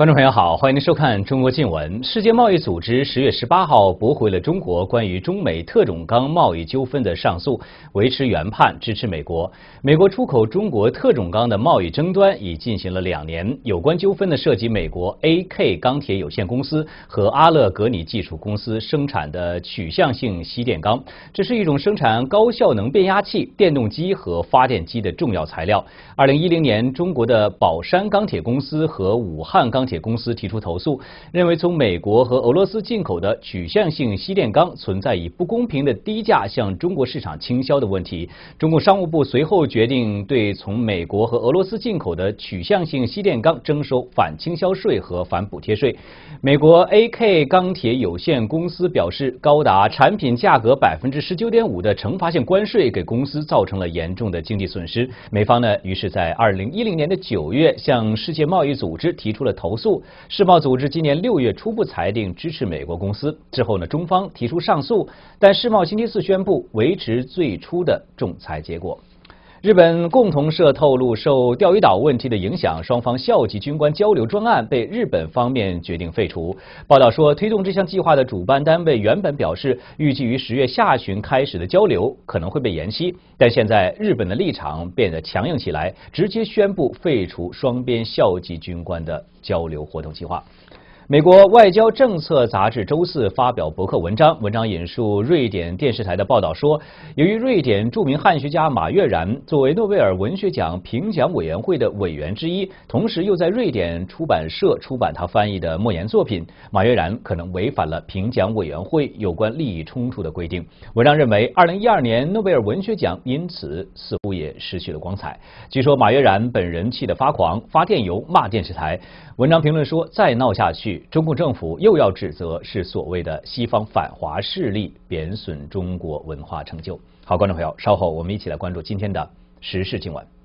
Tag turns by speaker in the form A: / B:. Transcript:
A: 观众朋友好，欢迎您收看《中国新闻》。世界贸易组织十月十八号驳回了中国关于中美特种钢贸易纠纷的上诉，维持原判，支持美国。美国出口中国特种钢的贸易争端已进行了两年，有关纠纷呢涉及美国 A.K 钢铁有限公司和阿勒格尼技术公司生产的取向性吸电钢，这是一种生产高效能变压器、电动机和发电机的重要材料。二零一零年，中国的宝山钢铁公司和武汉钢。且公司提出投诉，认为从美国和俄罗斯进口的取向性西电钢存在以不公平的低价向中国市场倾销的问题。中国商务部随后决定对从美国和俄罗斯进口的取向性西电钢征收反倾销税和反补贴税。美国 AK 钢铁有限公司表示，高达产品价格百分之十九点五的惩罚性关税给公司造成了严重的经济损失。美方呢，于是在二零一零年的九月向世界贸易组织提出了投。诉世贸组织今年六月初步裁定支持美国公司之后呢，中方提出上诉，但世贸星期四宣布维持最初的仲裁结果。日本共同社透露，受钓鱼岛问题的影响，双方校级军官交流专案被日本方面决定废除。报道说，推动这项计划的主办单位原本表示，预计于十月下旬开始的交流可能会被延期，但现在日本的立场变得强硬起来，直接宣布废除双边校级军官的交流活动计划。美国外交政策杂志周四发表博客文章，文章引述瑞典电视台的报道说，由于瑞典著名汉学家马悦然作为诺贝尔文学奖评奖委员会的委员之一，同时又在瑞典出版社出版他翻译的莫言作品，马悦然可能违反了评奖委员会有关利益冲突的规定。文章认为，二零一二年诺贝尔文学奖因此似乎也失去了光彩。据说马悦然本人气得发狂，发电邮骂电视台。文章评论说，再闹下去。中共政府又要指责是所谓的西方反华势力贬损中国文化成就。好，观众朋友，稍后我们一起来关注今天的时事新闻。